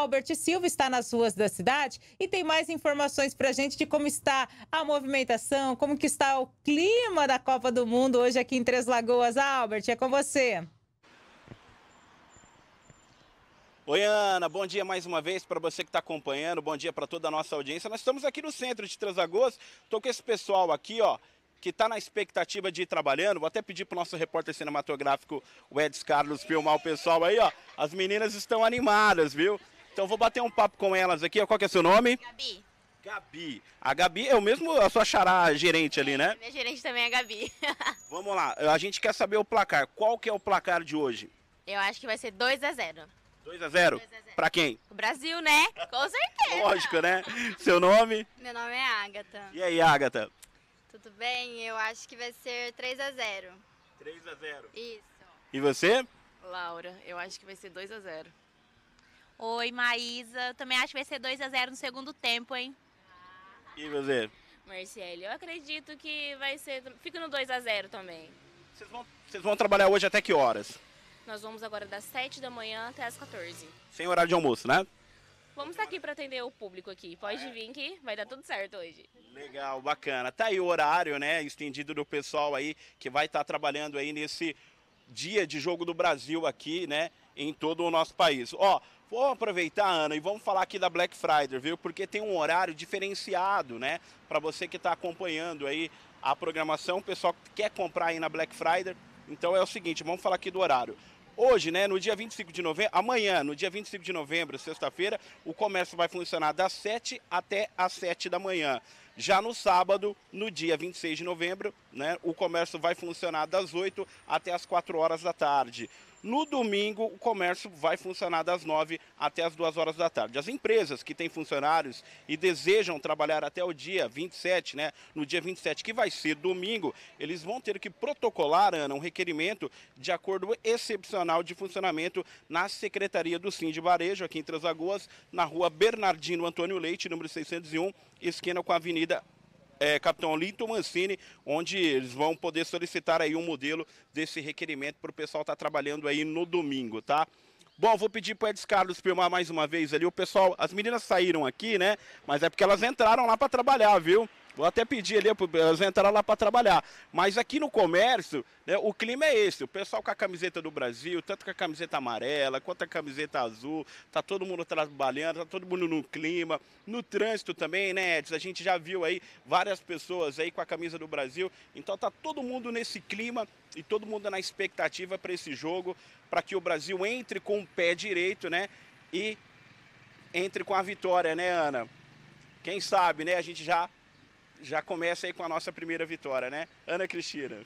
Albert Silva está nas ruas da cidade e tem mais informações para a gente de como está a movimentação, como que está o clima da Copa do Mundo hoje aqui em Três Lagoas. Albert, é com você. Oi, Ana, bom dia mais uma vez para você que está acompanhando, bom dia para toda a nossa audiência. Nós estamos aqui no centro de Três Lagoas, estou com esse pessoal aqui, ó, que está na expectativa de ir trabalhando. Vou até pedir para o nosso repórter cinematográfico, o Eds Carlos, filmar o pessoal aí, ó. As meninas estão animadas, viu? Então vou bater um papo com elas aqui. Qual que é seu nome? Gabi. Gabi. A Gabi é o mesmo, a sua chará gerente é, ali, né? Minha gerente também é a Gabi. Vamos lá, a gente quer saber o placar. Qual que é o placar de hoje? Eu acho que vai ser 2 a 0 2 a 0 Pra quem? O Brasil, né? Com certeza. Lógico, né? Seu nome? Meu nome é Agatha. E aí, Agatha? Tudo bem? Eu acho que vai ser 3 a 0 3 a 0 Isso. E você? Laura, eu acho que vai ser 2 a 0 Oi, Maísa. Eu também acho que vai ser 2 a 0 no segundo tempo, hein? E você? Marciele, eu acredito que vai ser. Fica no 2 a 0 também. Vocês vão, vocês vão trabalhar hoje até que horas? Nós vamos agora das 7 da manhã até as 14. Sem horário de almoço, né? Vamos estar tá aqui para atender o público aqui. Pode é. vir que vai dar tudo certo hoje. Legal, bacana. Tá aí o horário, né, estendido do pessoal aí que vai estar tá trabalhando aí nesse dia de jogo do Brasil aqui, né? em todo o nosso país. Ó, Vou aproveitar, Ana, e vamos falar aqui da Black Friday, viu? Porque tem um horário diferenciado, né? Para você que está acompanhando aí a programação, o pessoal que quer comprar aí na Black Friday. Então é o seguinte, vamos falar aqui do horário. Hoje, né, no dia 25 de novembro, amanhã, no dia 25 de novembro, sexta-feira, o comércio vai funcionar das 7 até as 7 da manhã. Já no sábado, no dia 26 de novembro, né, o comércio vai funcionar das 8 até as 4 horas da tarde. No domingo, o comércio vai funcionar das 9 até as 2 horas da tarde. As empresas que têm funcionários e desejam trabalhar até o dia 27, né, no dia 27, que vai ser domingo, eles vão ter que protocolar, Ana, um requerimento de acordo excepcional de funcionamento na Secretaria do Sim de Varejo, aqui em Três Lagoas, na rua Bernardino Antônio Leite, número 601, esquina com a Avenida é, capitão Linton Mancini, onde eles vão poder solicitar aí um modelo desse requerimento para o pessoal estar tá trabalhando aí no domingo, tá? Bom, vou pedir para Edson Carlos filmar mais uma vez ali. O pessoal, as meninas saíram aqui, né? Mas é porque elas entraram lá para trabalhar, viu? Vou até pedir ali para elas entrarem lá para trabalhar. Mas aqui no comércio, né, o clima é esse. O pessoal com a camiseta do Brasil, tanto com a camiseta amarela quanto a camiseta azul, tá todo mundo trabalhando, tá todo mundo no clima, no trânsito também, né, Edson? A gente já viu aí várias pessoas aí com a camisa do Brasil. Então tá todo mundo nesse clima e todo mundo na expectativa para esse jogo, para que o Brasil entre com o pé direito, né? E entre com a vitória, né, Ana? Quem sabe, né? A gente já já começa aí com a nossa primeira vitória, né? Ana Cristina,